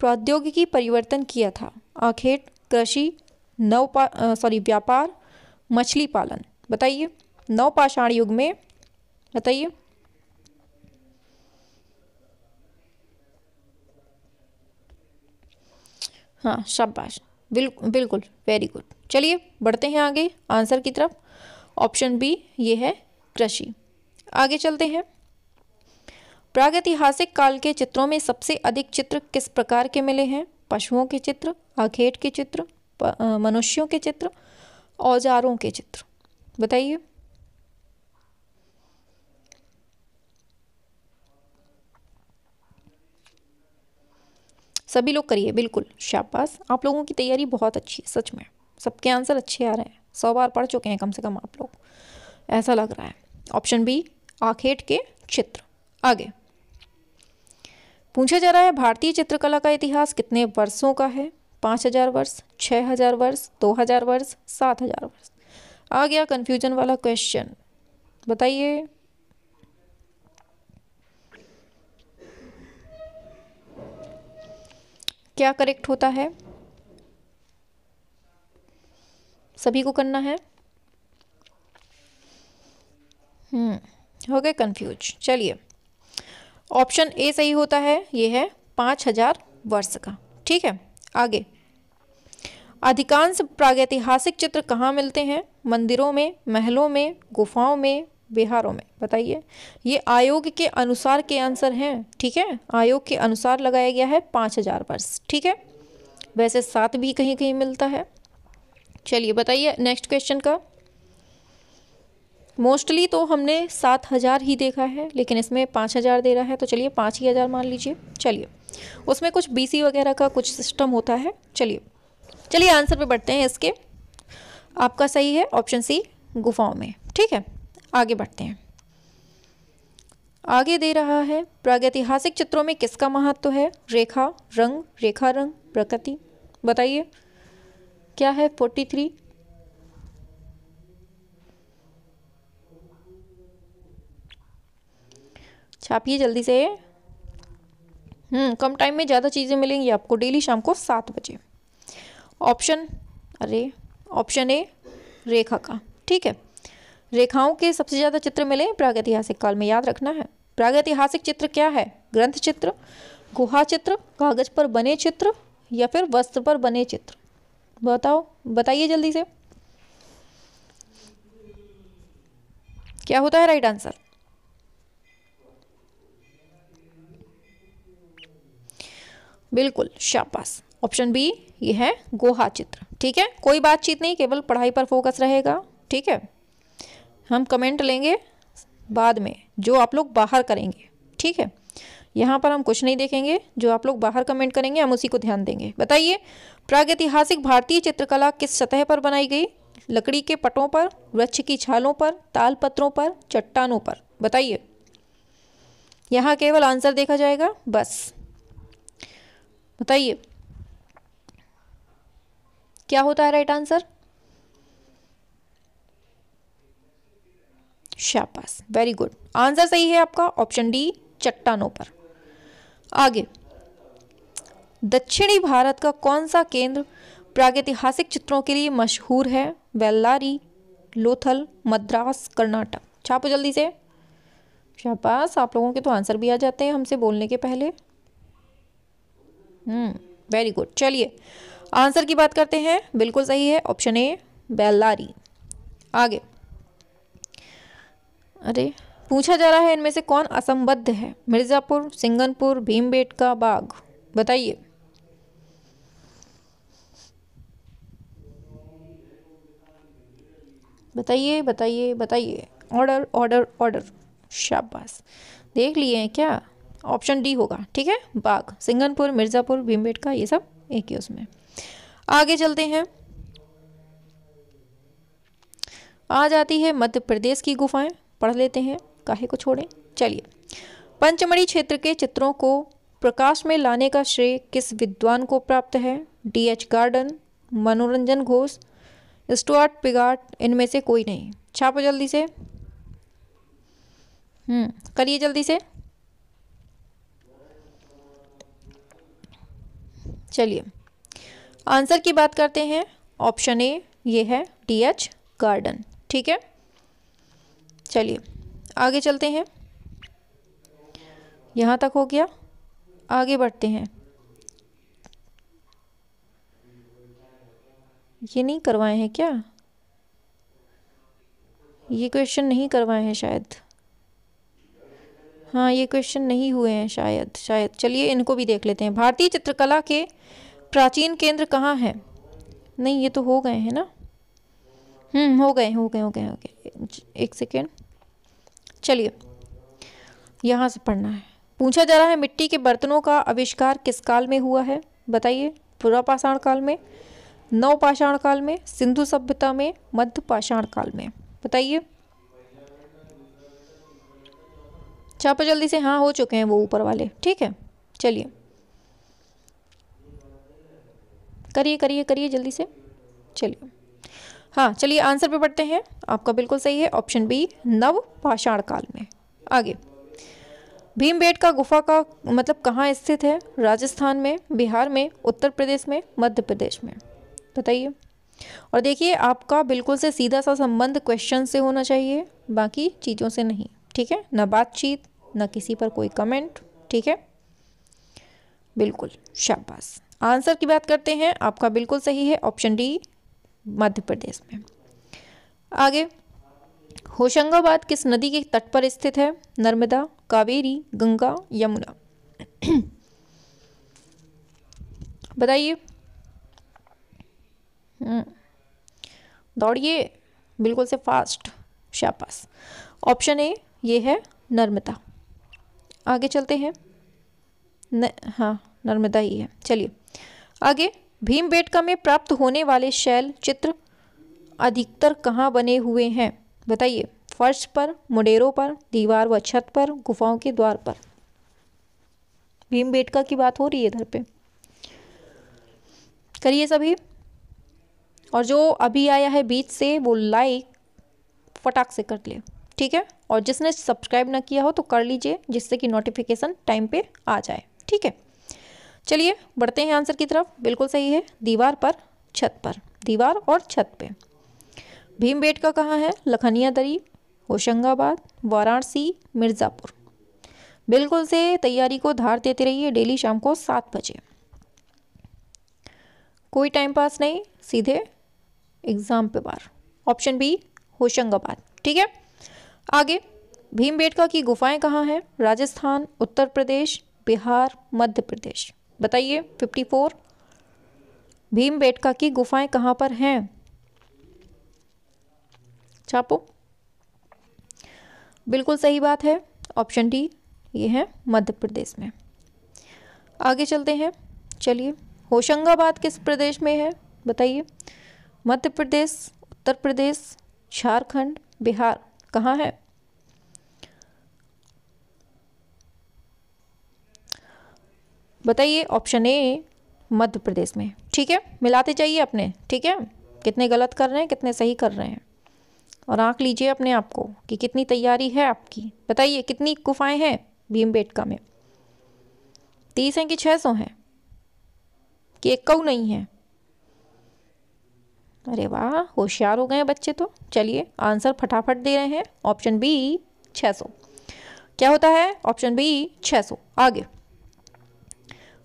प्रौद्योगिकी परिवर्तन किया था आखेट कृषि नवपा सॉरी व्यापार मछली पालन बताइए नवपाषाण युग में बताइए हाँ शाबाश बिल बिल्कुल वेरी गुड चलिए बढ़ते हैं आगे आंसर की तरफ ऑप्शन बी ये है कृषि आगे चलते हैं प्रागैतिहासिक काल के चित्रों में सबसे अधिक चित्र किस प्रकार के मिले हैं पशुओं के चित्र आखेट के चित्र मनुष्यों के चित्र औजारों के चित्र बताइए सभी लोग करिए बिल्कुल शाबाश आप लोगों की तैयारी बहुत अच्छी है सच में सबके आंसर अच्छे आ रहे हैं सौ बार पढ़ चुके हैं कम से कम आप लोग ऐसा लग रहा है ऑप्शन बी आखेट के चित्र आगे पूछा जा रहा है भारतीय चित्रकला का इतिहास कितने वर्षों का है पाँच हजार वर्ष छः हजार वर्ष दो हजार वर्ष सात हजार वर्ष आ गया कन्फ्यूजन वाला क्वेश्चन बताइए क्या करेक्ट होता है सभी को करना है हम्म, हो गए कन्फ्यूज चलिए ऑप्शन ए सही होता है ये है पाँच हजार वर्ष का ठीक है आगे अधिकांश प्रागैतिहासिक चित्र कहाँ मिलते हैं मंदिरों में महलों में गुफाओं में बिहारों में बताइए ये आयोग के अनुसार के आंसर हैं ठीक है आयोग के अनुसार लगाया गया है पाँच हज़ार वर्ष ठीक है वैसे सात भी कहीं कहीं मिलता है चलिए बताइए नेक्स्ट क्वेश्चन का मोस्टली तो हमने सात हज़ार ही देखा है लेकिन इसमें पाँच हज़ार दे रहा है तो चलिए पाँच ही हज़ार मान लीजिए चलिए उसमें कुछ बी वगैरह का कुछ सिस्टम होता है चलिए चलिए आंसर पर बढ़ते हैं इसके आपका सही है ऑप्शन सी गुफाओं में ठीक है आगे बढ़ते हैं आगे दे रहा है प्रागैतिहासिक चित्रों में किसका महत्व तो है रेखा रंग रेखा रंग प्रकृति बताइए क्या है फोर्टी थ्री छापिए जल्दी से हम्म कम टाइम में ज़्यादा चीज़ें मिलेंगी आपको डेली शाम को सात बजे ऑप्शन अरे ऑप्शन ए रेखा का ठीक है रेखाओं के सबसे ज़्यादा चित्र मिले प्रागैतिहासिक काल में याद रखना है प्रागैतिहासिक चित्र क्या है ग्रंथ चित्र गुहा चित्र कागज पर बने चित्र या फिर वस्त्र पर बने चित्र बताओ बताइए जल्दी से क्या होता है राइट आंसर बिल्कुल शाबाश ऑप्शन बी ये है गोहा चित्र ठीक है कोई बातचीत नहीं केवल पढ़ाई पर फोकस रहेगा ठीक है हम कमेंट लेंगे बाद में जो आप लोग बाहर करेंगे ठीक है यहाँ पर हम कुछ नहीं देखेंगे जो आप लोग बाहर कमेंट करेंगे हम उसी को ध्यान देंगे बताइए प्रागैतिहासिक भारतीय चित्रकला किस सतह पर बनाई गई लकड़ी के पटों पर वृक्ष की छालों पर ताल पत्रों पर चट्टानों पर बताइए यहाँ केवल आंसर देखा जाएगा बस बताइए क्या होता है राइट आंसर शापास वेरी गुड आंसर सही है आपका ऑप्शन डी चट्टानों पर आगे दक्षिणी भारत का कौन सा केंद्र प्रागैतिहासिक चित्रों के लिए मशहूर है वेल्लारी लोथल मद्रास कर्नाटक छापो जल्दी से शाबाश आप लोगों के तो आंसर भी आ जाते हैं हमसे बोलने के पहले वेरी हम्म, गुड चलिए आंसर की बात करते हैं बिल्कुल सही है ऑप्शन ए बेल्लारी आगे अरे पूछा जा रहा है इनमें से कौन असंबद्ध है मिर्ज़ापुर सिंगनपुर भीमबेट का बाग बताइए बताइए बताइए बताइए ऑर्डर ऑर्डर ऑर्डर शाबाश देख लिए हैं क्या ऑप्शन डी होगा ठीक है बाग सिंगनपुर मिर्ज़ापुर भीमबेट का ये सब एक ही उसमें आगे चलते हैं आ जाती है मध्य प्रदेश की गुफाएं पढ़ लेते हैं काहे को छोड़ें चलिए पंचमढ़ी क्षेत्र के चित्रों को प्रकाश में लाने का श्रेय किस विद्वान को प्राप्त है डी एच गार्डन मनोरंजन घोष स्टुअर्ट पिगार्ट इनमें से कोई नहीं छापो जल्दी से हम्म करिए जल्दी से चलिए आंसर की बात करते हैं ऑप्शन ए ये है डी एच गार्डन ठीक है चलिए आगे चलते हैं यहाँ तक हो गया आगे बढ़ते हैं ये नहीं करवाए हैं क्या ये क्वेश्चन नहीं करवाए हैं शायद हाँ ये क्वेश्चन नहीं हुए हैं शायद शायद चलिए इनको भी देख लेते हैं भारतीय चित्रकला के प्राचीन केंद्र कहाँ हैं नहीं ये तो हो गए हैं ना हम्म हो गए हो गए हो गए हो गए एक सेकेंड चलिए यहाँ से पढ़ना है पूछा जा रहा है मिट्टी के बर्तनों का आविष्कार किस काल में हुआ है बताइए पूरा पाषाण काल में नव पाषाण काल में सिंधु सभ्यता में मध्य पाषाण काल में बताइए छापो जल्दी से हाँ हो चुके हैं वो ऊपर वाले ठीक है चलिए करिए करिए करिए जल्दी से चलिए हाँ चलिए आंसर पे पढ़ते हैं आपका बिल्कुल सही है ऑप्शन बी नव पाषाण काल में आगे भीम का गुफा का मतलब कहाँ स्थित है राजस्थान में बिहार में उत्तर प्रदेश में मध्य प्रदेश में बताइए और देखिए आपका बिल्कुल से सीधा सा संबंध क्वेश्चन से होना चाहिए बाकी चीज़ों से नहीं ठीक है ना बातचीत ना किसी पर कोई कमेंट ठीक है बिल्कुल शाबाश आंसर की बात करते हैं आपका बिल्कुल सही है ऑप्शन डी मध्य प्रदेश में आगे होशंगाबाद किस नदी के तट पर स्थित है नर्मदा कावेरी गंगा यमुना <clears throat> बताइए हम्म। दौड़िए बिल्कुल से फास्ट शापास ऑप्शन ए ये है नर्मदा आगे चलते हैं न, हाँ नर्मदा ही है चलिए आगे भीमबेटका में प्राप्त होने वाले शैल चित्र अधिकतर कहाँ बने हुए हैं बताइए फर्श पर मुडेरों पर दीवार व छत पर गुफाओं के द्वार पर भीमबेटका की बात हो रही है इधर पे करिए सभी और जो अभी आया है बीच से वो लाइक फटाक से कर ले ठीक है और जिसने सब्सक्राइब ना किया हो तो कर लीजिए जिससे कि नोटिफिकेशन टाइम पे आ जाए ठीक है चलिए बढ़ते हैं आंसर की तरफ बिल्कुल सही है दीवार पर छत पर दीवार और छत पे बेट का कहाँ है लखनिया दरी होशंगाबाद वाराणसी मिर्ज़ापुर बिल्कुल से तैयारी को धार देते रहिए डेली शाम को सात बजे कोई टाइम पास नहीं सीधे एग्ज़ाम पे बार ऑप्शन बी होशंगाबाद ठीक है आगे बेटका की गुफाएं कहाँ हैं राजस्थान उत्तर प्रदेश बिहार मध्य प्रदेश बताइए 54 बेटका की गुफाएं कहां पर हैं छापो बिल्कुल सही बात है ऑप्शन डी ये है मध्य प्रदेश में आगे चलते हैं चलिए होशंगाबाद किस प्रदेश में है बताइए मध्य प्रदेश उत्तर प्रदेश झारखंड बिहार कहाँ है बताइए ऑप्शन ए मध्य प्रदेश में ठीक है मिलाते जाइए अपने ठीक है कितने गलत कर रहे हैं कितने सही कर रहे हैं और आंख लीजिए अपने आप को कि कितनी तैयारी है आपकी बताइए कितनी गुफाएँ हैं भीम बेटका में तीस हैं कि छः सौ हैं कि एक नहीं है अरे वाह होशियार हो गए हैं बच्चे तो चलिए आंसर फटाफट दे रहे हैं ऑप्शन बी छः सौ क्या होता है ऑप्शन बी छः सौ आगे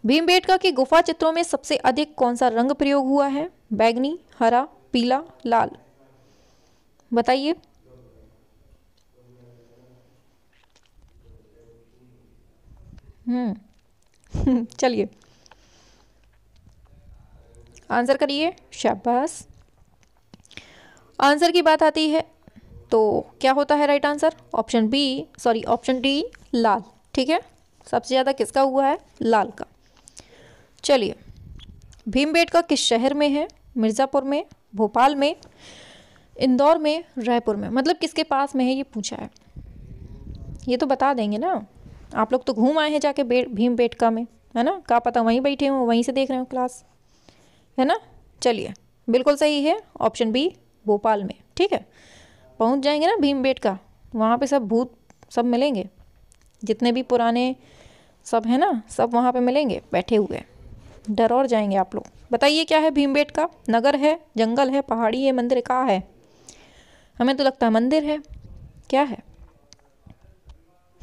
भीमबेटका के गुफा चित्रों में सबसे अधिक कौन सा रंग प्रयोग हुआ है बैगनी हरा पीला लाल बताइए हम्म <laughs> चलिए आंसर करिए शाबाश आंसर की बात आती है तो क्या होता है right answer option B sorry option D लाल ठीक है सबसे ज़्यादा किसका हुआ है लाल का चलिए भीमबेटका किस शहर में है मिर्ज़ापुर में भोपाल में इंदौर में रायपुर में मतलब किसके पास में है ये पूछा है ये तो बता देंगे ना आप लोग तो घूम आए हैं जाके भीम बेटका में है ना का पता वहीं बैठे हो वहीं से देख रहे हो क्लास है ना चलिए बिल्कुल सही है ऑप्शन बी भोपाल में ठीक है पहुंच जाएंगे ना भीम बेटका वहाँ पे सब भूत सब मिलेंगे जितने भी पुराने सब है ना सब वहाँ पर मिलेंगे बैठे हुए डर और जाएंगे आप लोग बताइए क्या है भीम का नगर है जंगल है पहाड़ी है मंदिर कहाँ है हमें तो लगता है मंदिर है क्या है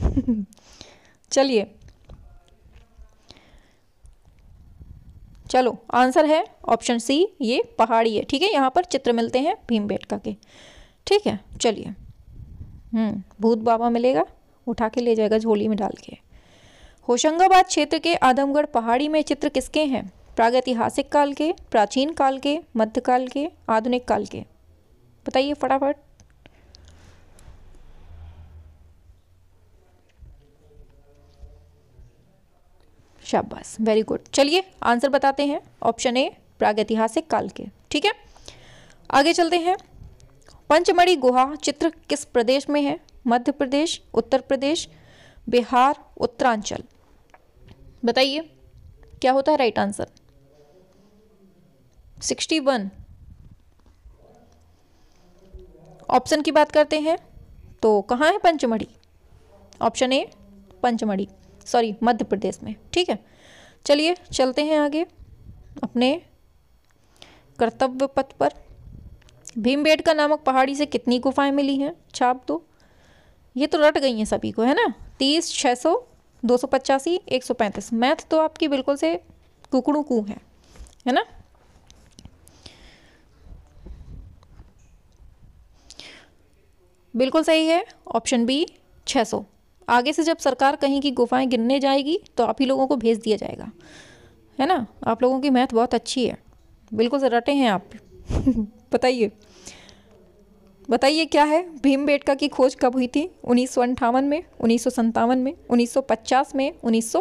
<laughs> चलिए चलो आंसर है ऑप्शन सी ये पहाड़ी है ठीक है यहाँ पर चित्र मिलते हैं का के ठीक है चलिए हम्म भूत बाबा मिलेगा उठा के ले जाएगा झोली में डाल के होशंगाबाद क्षेत्र के आदमगढ़ पहाड़ी में चित्र किसके हैं प्रागैतिहासिक काल के प्राचीन काल के मध्यकाल के आधुनिक काल के बताइए फटाफट शाबाश वेरी गुड चलिए आंसर बताते हैं ऑप्शन ए प्रागैतिहासिक काल के ठीक है आगे चलते हैं पंचमढ़ी गुहा चित्र किस प्रदेश में है मध्य प्रदेश उत्तर प्रदेश बिहार उत्तरांचल बताइए क्या होता है right answer sixty one option की बात करते हैं तो कहाँ है Pachmarhi option A Pachmarhi sorry Madhya Pradesh में ठीक है चलिए चलते हैं आगे अपने कर्तव्य पथ पर भीमबेटका नामक पहाड़ी से कितनी गुफाएं मिली हैं छाप दो ये तो रट गई हैं सभी को है ना तीस छः सौ दो सौ पचासी एक सौ पैंतीस मैथ तो आपकी बिल्कुल से कुकड़ू कू है है ना बिल्कुल सही है ऑप्शन बी छः सौ आगे से जब सरकार कहीं की गुफाएं गिनने जाएगी तो आप ही लोगों को भेज दिया जाएगा है ना आप लोगों की मैथ बहुत अच्छी है बिल्कुल से रटे हैं आप <laughs> बताइए बताइए क्या है भीम बेटका की खोज कब हुई थी उन्नीस में उन्नीस में उन्नीस में उन्नीस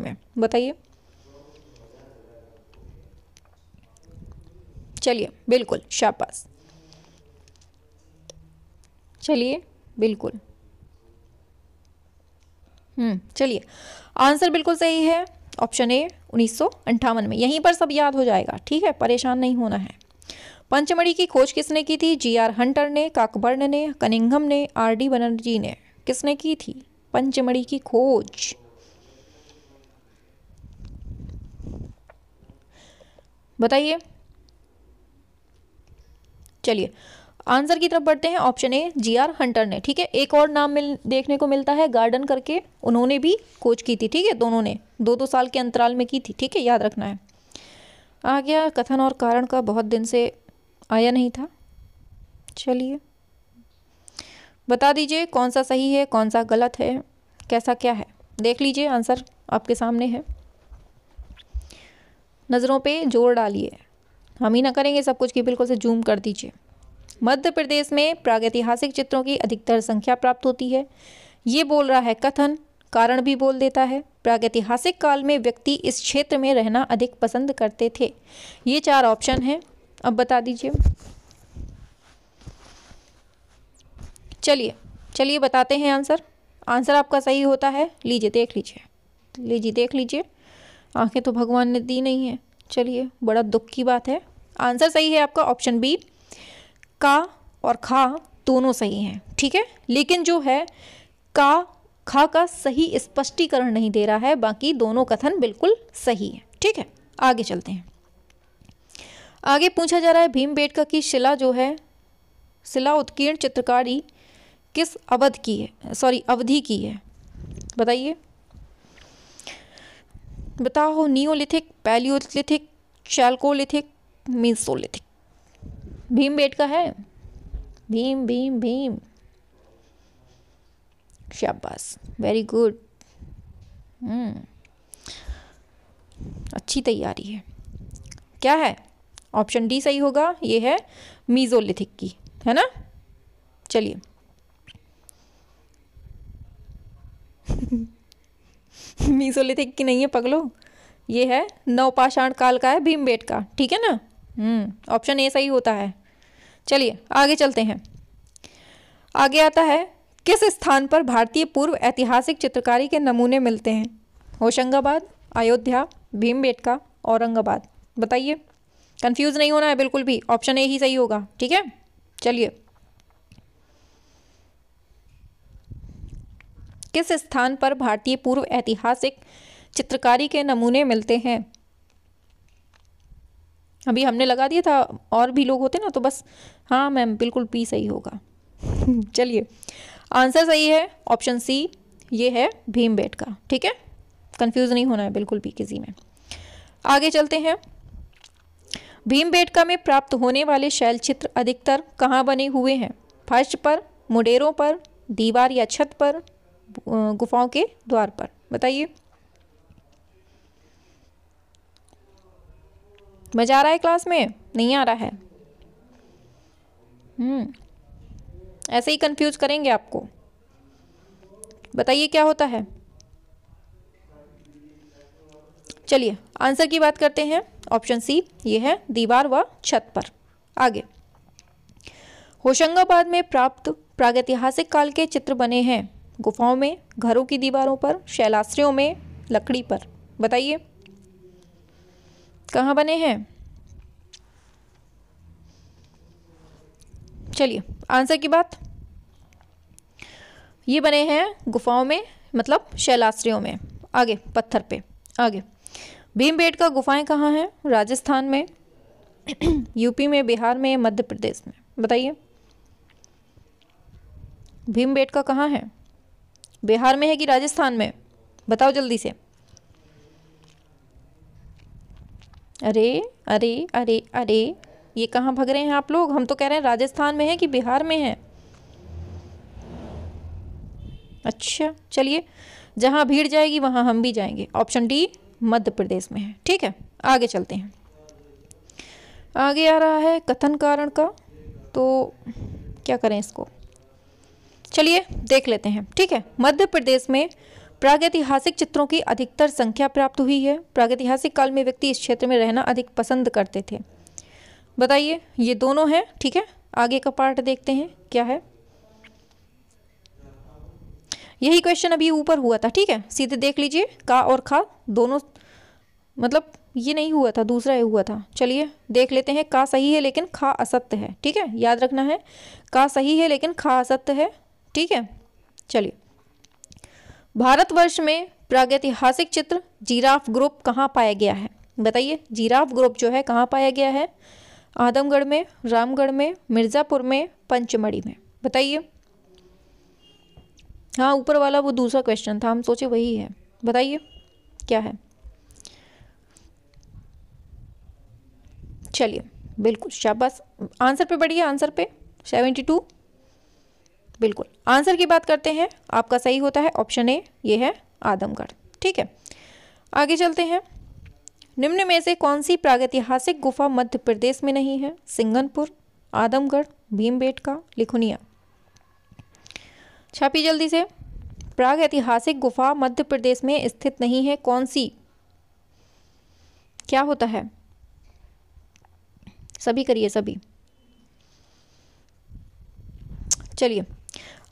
में बताइए चलिए बिल्कुल शाबाश चलिए बिल्कुल हम्म चलिए आंसर बिल्कुल सही है ऑप्शन ए उन्नीस में यहीं पर सब याद हो जाएगा ठीक है परेशान नहीं होना है पंचमढ़ी की खोज किसने की थी जी आर हंटर ने काकबर्न ने कनिंगम ने आर डी बनर्जी ने किसने की थी पंचमढ़ी की खोज बताइए चलिए आंसर की तरफ बढ़ते हैं option A G R Hunter ने ठीक है एक और नाम मिल देखने को मिलता है गार्डन करके उन्होंने भी खोज की थी ठीक है दोनों ने दो दो साल के अंतराल में की थी ठीक है याद रखना है आ गया कथन और कारण का बहुत दिन से आया नहीं था चलिए बता दीजिए कौन सा सही है कौन सा गलत है कैसा क्या है देख लीजिए आंसर आपके सामने है नज़रों पे जोर डालिए हम ही ना करेंगे सब कुछ की बिल्कुल से जूम कर दीजिए मध्य प्रदेश में प्रागैतिहासिक चित्रों की अधिकतर संख्या प्राप्त होती है ये बोल रहा है कथन कारण भी बोल देता है प्रागैतिहासिक काल में व्यक्ति इस क्षेत्र में रहना अधिक पसंद करते थे ये चार ऑप्शन हैं अब बता दीजिए चलिए चलिए बताते हैं आंसर आंसर आपका सही होता है लीजिए देख लीजिए लीजिए देख लीजिए आंखें तो भगवान ने दी नहीं है चलिए बड़ा दुख की बात है आंसर सही है आपका ऑप्शन बी का और खा दोनों सही हैं ठीक है लेकिन जो है का खा का सही स्पष्टीकरण नहीं दे रहा है बाकी दोनों कथन बिल्कुल सही है ठीक है आगे चलते हैं आगे पूछा जा रहा है भीमबेटका की शिला जो है शिला उत्कीर्ण चित्रकारी किस अवध की है सॉरी अवधि की है बताइए बताओ neolithic palaeolithic chalcolithic mesolithic Bhimbetka है भीम भीम भीम शाबाश वेरी गुड हम्म। अच्छी तैयारी है क्या है ऑप्शन डी सही होगा ये है मीजोलिथिक की है ना चलिए <laughs> मीजोलिथिक की नहीं है पगलो ये है नवपाषाण काल का है भीमबेट का ठीक है ना हम्म ऑप्शन ए सही होता है चलिए आगे चलते हैं आगे आता है किस स्थान पर भारतीय पूर्व ऐतिहासिक चित्रकारी के नमूने मिलते हैं होशंगाबाद अयोध्या भीमबेटका औरंगाबाद बताइए कंफ्यूज नहीं होना है बिल्कुल भी ऑप्शन ए ही सही होगा ठीक है चलिए किस स्थान पर भारतीय पूर्व ऐतिहासिक चित्रकारी के नमूने मिलते हैं अभी हमने लगा दिया था और भी लोग होते ना तो बस हाँ मैम बिल्कुल पी सही होगा <laughs> चलिए आंसर सही है ऑप्शन सी ये है भीम का ठीक है कंफ्यूज नहीं होना है बिल्कुल भी किसी में आगे चलते हैं भीमबेटका में प्राप्त होने वाले शैल चित्र अधिकतर कहाँ बने हुए हैं फर्श पर मुडेरों पर दीवार या छत पर गुफाओं के द्वार पर बताइए मजा आ रहा है क्लास में नहीं आ रहा है हम्म ऐसे ही कंफ्यूज करेंगे आपको बताइए क्या होता है चलिए आंसर की बात करते हैं ऑप्शन सी ये है दीवार व छत पर आगे होशंगाबाद में प्राप्त प्रागैतिहासिक काल के चित्र बने हैं गुफाओं में घरों की दीवारों पर शैलाश्रयों में लकड़ी पर बताइए कहाँ बने हैं चलिए आंसर की बात ये बने हैं गुफाओं में मतलब शैलाश्रयों में आगे पत्थर पे आगे भीमबेटका गुफाएं कहाँ हैं राजस्थान में यूपी में बिहार में मध्य प्रदेश में बताइए भीमबेटका कहाँ है बिहार में है कि राजस्थान में बताओ जल्दी से अरे अरे अरे अरे ये कहाँ भग रहे हैं आप लोग हम तो कह रहे हैं राजस्थान में है कि बिहार में है अच्छा चलिए जहाँ भीड़ जाएगी वहाँ हम भी जाएंगे ऑप्शन डी मध्य प्रदेश में है ठीक है आगे चलते हैं आगे आ रहा है कथन कारण का तो क्या करें इसको चलिए देख लेते हैं ठीक है मध्य प्रदेश में प्रागैतिहासिक चित्रों की अधिकतर संख्या प्राप्त हुई है प्रागैतिहासिक काल में व्यक्ति इस क्षेत्र में रहना अधिक पसंद करते थे बताइए ये दोनों हैं ठीक है आगे का पार्ट देखते हैं क्या है यही क्वेश्चन अभी ऊपर हुआ था ठीक है सीधे देख लीजिए का और खा दोनों मतलब ये नहीं हुआ था दूसरा ये हुआ था चलिए देख लेते हैं का सही है लेकिन खा असत्य है ठीक है याद रखना है का सही है लेकिन खा असत्य है ठीक है चलिए भारतवर्ष में प्रागैतिहासिक चित्र जीराफ ग्रुप कहाँ पाया गया है बताइए जीराफ ग्रुप जो है कहाँ पाया गया है आदमगढ़ में रामगढ़ में मिर्ज़ापुर में पंचमढ़ी में बताइए हाँ ऊपर वाला वो दूसरा क्वेश्चन था हम सोचे वही है बताइए क्या है चलिए बिल्कुल शाबाश आंसर पे बढ़िए आंसर पे सेवेंटी टू बिल्कुल आंसर की बात करते हैं आपका सही होता है ऑप्शन ए ये है आदमगढ़ ठीक है आगे चलते हैं निम्न में से कौन सी प्रागैतिहासिक गुफा मध्य प्रदेश में नहीं है सिंगनपुर आदमगढ़ का लिखुनिया छापी जल्दी से प्रागैतिहासिक गुफा मध्य प्रदेश में स्थित नहीं है कौन सी क्या होता है सभी करिए सभी चलिए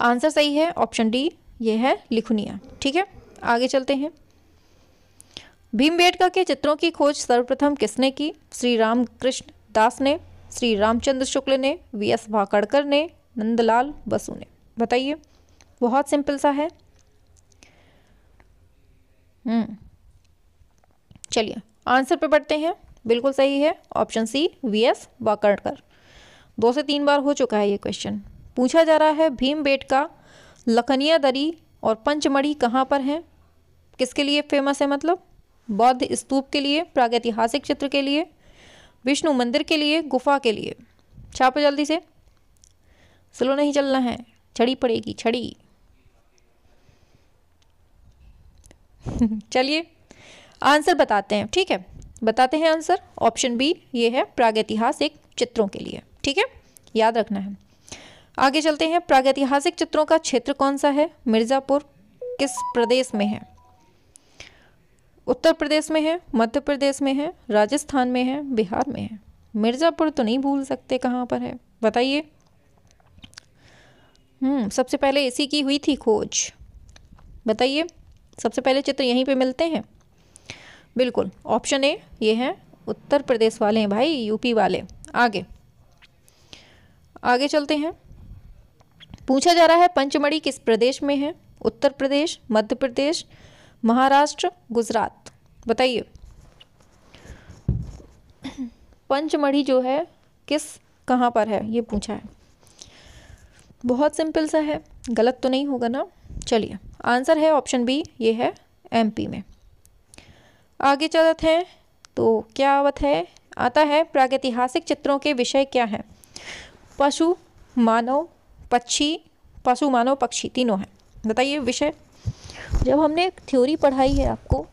आंसर सही है ऑप्शन डी ये है लिखुनिया ठीक है आगे चलते हैं भीमबेटका के चित्रों की खोज सर्वप्रथम किसने की श्री रामकृष्ण दास ने श्री रामचंद्र शुक्ल ने वी एस भाकड़कर ने नंदलाल बसु ने बताइए बहुत सिंपल सा है हम्म, चलिए आंसर पे बढ़ते हैं बिल्कुल सही है option C V S Wakankar दो से तीन बार हो चुका है ये क्वेश्चन पूछा जा रहा है भीम बेट का लखनिया दरी और पंचमढ़ी कहाँ पर हैं किसके लिए फेमस है मतलब बौद्ध स्तूप के लिए प्रागैतिहासिक चित्र के लिए विष्णु मंदिर के लिए गुफा के लिए छापो जल्दी से स्लो नहीं चलना है छड़ी पड़ेगी छड़ी <laughs> चलिए आंसर बताते हैं ठीक है बताते हैं आंसर ऑप्शन बी ये है प्रागैतिहासिक चित्रों के लिए ठीक है याद रखना है आगे चलते हैं प्रागैतिहासिक चित्रों का क्षेत्र कौन सा है मिर्ज़ापुर किस प्रदेश में है उत्तर प्रदेश में है मध्य प्रदेश में है राजस्थान में है बिहार में है मिर्ज़ापुर तो नहीं भूल सकते कहाँ पर है बताइए हम्म सबसे पहले इसी की हुई थी खोज बताइए सबसे पहले चित्र यहीं पे मिलते हैं बिल्कुल ऑप्शन ए ये है उत्तर प्रदेश वाले हैं भाई यूपी वाले आगे आगे चलते हैं पूछा जा रहा है पंचमढ़ी किस प्रदेश में है उत्तर प्रदेश मध्य प्रदेश महाराष्ट्र गुजरात बताइए पंचमढ़ी जो है किस कहाँ पर है ये पूछा है बहुत सिंपल सा है गलत तो नहीं होगा ना चलिए आंसर है ऑप्शन बी ये है एमपी में आगे चलते हैं तो क्या आवत है आता है प्रागैतिहासिक चित्रों के विषय क्या हैं पशु मानव पक्षी पशु मानव पक्षी तीनों हैं बताइए विषय जब हमने थ्योरी पढ़ाई है आपको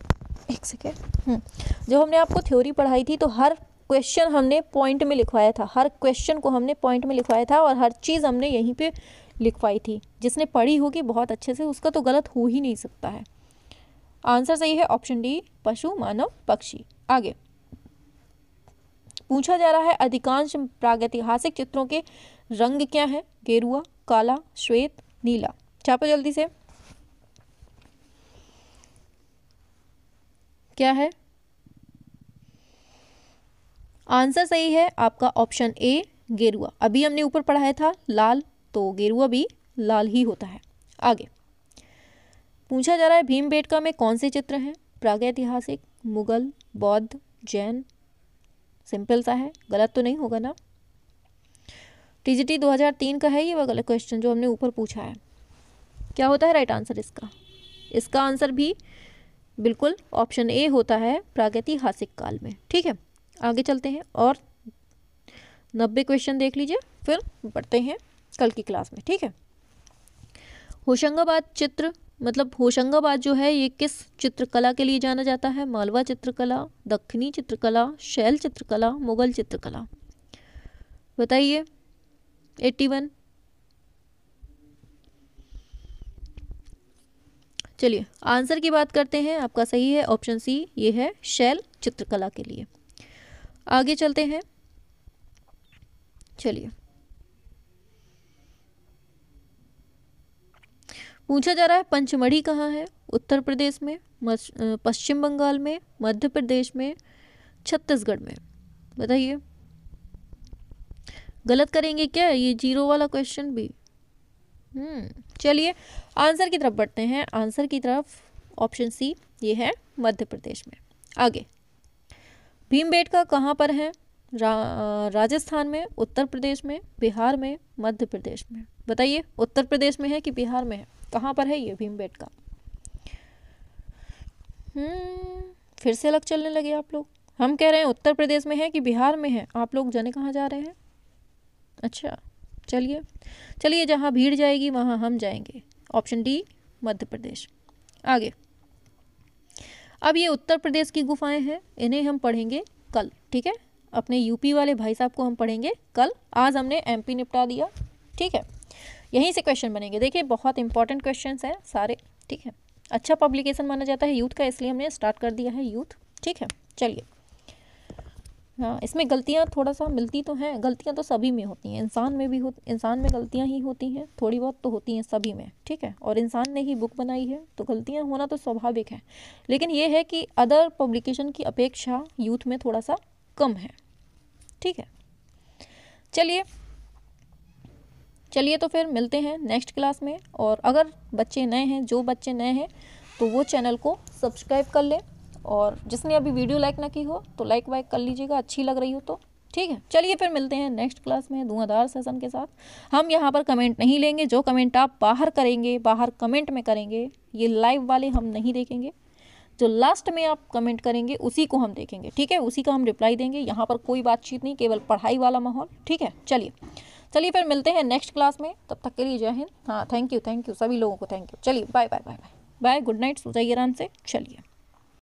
एक सेकेंड हम्म, जब हमने आपको थ्योरी पढ़ाई थी तो हर क्वेश्चन हमने पॉइंट में लिखवाया था हर क्वेश्चन को हमने पॉइंट में लिखवाया था और हर चीज़ हमने यहीं पे लिखवाई थी जिसने पढ़ी होगी बहुत अच्छे से उसका तो गलत हो ही नहीं सकता है आंसर सही है ऑप्शन डी पशु मानव पक्षी आगे पूछा जा रहा है अधिकांश प्रागैतिहासिक चित्रों के रंग क्या है गेरुआ काला श्वेत नीला छापो जल्दी से क्या है आंसर सही है आपका ऑप्शन ए गेरुआ अभी हमने ऊपर पढ़ाया था लाल तो गेरुआ भी लाल ही होता है आगे पूछा जा रहा है भीम बेटका में कौन से चित्र हैं प्रागैतिहासिक मुगल बौद्ध जैन सिंपल सा है गलत तो नहीं होगा ना टीजीटी 2003 का है ये वह गलत क्वेश्चन जो हमने ऊपर पूछा है क्या होता है राइट आंसर इसका इसका आंसर भी बिल्कुल ऑप्शन ए होता है प्रागैतिहासिक काल में ठीक है आगे चलते हैं और नब्बे क्वेश्चन देख लीजिए फिर बढ़ते हैं कल की क्लास में ठीक है होशंगाबाद चित्र मतलब होशंगाबाद जो है ये किस चित्रकला के लिए जाना जाता है मालवा चित्रकला दक्षिणी चित्रकला शैल चित्रकला मुगल चित्रकला बताइए एट्टी वन चलिए आंसर की बात करते हैं आपका सही है ऑप्शन सी ये है शैल चित्रकला के लिए आगे चलते हैं चलिए पूछा जा रहा है पंचमढ़ी कहाँ है उत्तर प्रदेश में पश्चिम बंगाल में मध्य प्रदेश में छत्तीसगढ़ में बताइए गलत करेंगे क्या ये जीरो वाला क्वेश्चन भी हम्म, चलिए आंसर की तरफ बढ़ते हैं आंसर की तरफ ऑप्शन सी ये है मध्य प्रदेश में आगे भीम का कहाँ पर है रा, राजस्थान में उत्तर प्रदेश में बिहार में मध्य प्रदेश में बताइए उत्तर प्रदेश में है कि बिहार में है कहाँ पर है ये भीम बेट का हम्म, फिर से अलग चलने लगे आप लोग हम कह रहे हैं उत्तर प्रदेश में है कि बिहार में है आप लोग जाने कहाँ जा रहे हैं अच्छा चलिए चलिए जहाँ भीड़ जाएगी वहाँ हम जाएंगे ऑप्शन डी मध्य प्रदेश आगे अब ये उत्तर प्रदेश की गुफाएं हैं इन्हें हम पढ़ेंगे कल ठीक है अपने यूपी वाले भाई साहब को हम पढ़ेंगे कल आज हमने एमपी निपटा दिया ठीक है यहीं से क्वेश्चन बनेंगे देखिए बहुत इंपॉर्टेंट क्वेश्चन हैं सारे ठीक है अच्छा पब्लिकेशन माना जाता है यूथ का इसलिए हमने स्टार्ट कर दिया है यूथ ठीक है चलिए हाँ इसमें गलतियाँ थोड़ा सा मिलती तो हैं गलतियाँ तो सभी में होती हैं इंसान में भी हो इंसान में गलतियाँ ही होती हैं थोड़ी बहुत तो होती हैं सभी में ठीक है और इंसान ने ही बुक बनाई है तो गलतियाँ होना तो स्वाभाविक है लेकिन ये है कि अदर पब्लिकेशन की अपेक्षा यूथ में थोड़ा सा कम है ठीक है चलिए चलिए तो फिर मिलते हैं नेक्स्ट क्लास में और अगर बच्चे नए हैं जो बच्चे नए हैं तो वो चैनल को सब्सक्राइब कर लें और जिसने अभी वीडियो लाइक ना की हो तो लाइक वाइक कर लीजिएगा अच्छी लग रही हो तो ठीक है चलिए फिर मिलते हैं नेक्स्ट क्लास में धुआंधार सेशन के साथ हम यहाँ पर कमेंट नहीं लेंगे जो कमेंट आप बाहर करेंगे बाहर कमेंट में करेंगे ये लाइव वाले हम नहीं देखेंगे जो लास्ट में आप कमेंट करेंगे उसी को हम देखेंगे ठीक है उसी का हम रिप्लाई देंगे यहाँ पर कोई बातचीत नहीं केवल पढ़ाई वाला माहौल ठीक है चलिए चलिए फिर मिलते हैं नेक्स्ट क्लास में तब तक के लिए जय हिंद हाँ थैंक यू थैंक यू सभी लोगों को थैंक यू चलिए bye bye bye bye bye good night सुजाइए आराम से चलिए